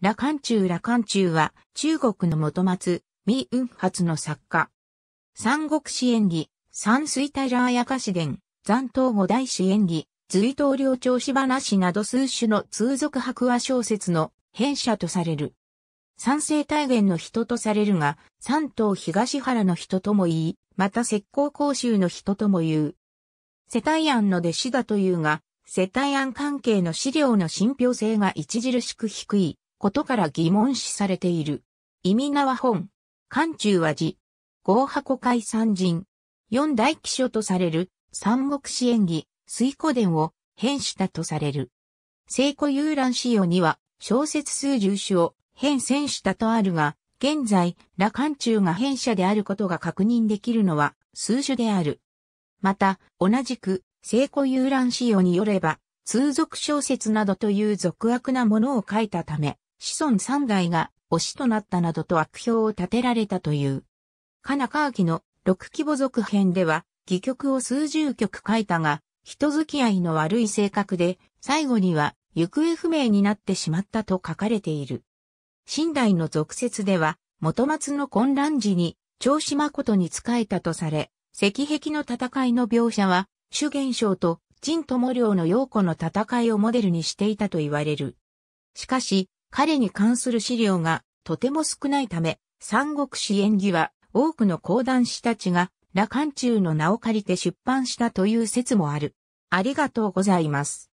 羅漢中羅漢中は中国の元末、未運発の作家。三国志演義、三水大ラーヤ歌伝、残党五大志演義、随東領調子話など数種の通俗白話小説の編者とされる。三世大元の人とされるが、三党東原の人とも言い、また石膏公衆の人とも言う。世帯案の弟子だというが、世帯案関係の資料の信憑性が著しく低い。ことから疑問視されている。意味名は本。漢中和字。合箱海三人。四大奇書とされる三国志演義、水古伝を編したとされる。聖古遊覧仕様には小説数十種を編選したとあるが、現在、羅漢中が編者であることが確認できるのは数種である。また、同じく、聖古遊覧仕様によれば、通俗小説などという俗悪なものを書いたため、子孫三代が推しとなったなどと悪評を立てられたという。カナカーキの六規模続編では、戯曲を数十曲書いたが、人付き合いの悪い性格で、最後には行方不明になってしまったと書かれている。新代の俗説では、元松の混乱時に、長島ことに仕えたとされ、石壁の戦いの描写は、主元将と陳友良の陽子の戦いをモデルにしていたと言われる。しかし、彼に関する資料がとても少ないため、三国志演義は多くの講談師たちが、羅漢中の名を借りて出版したという説もある。ありがとうございます。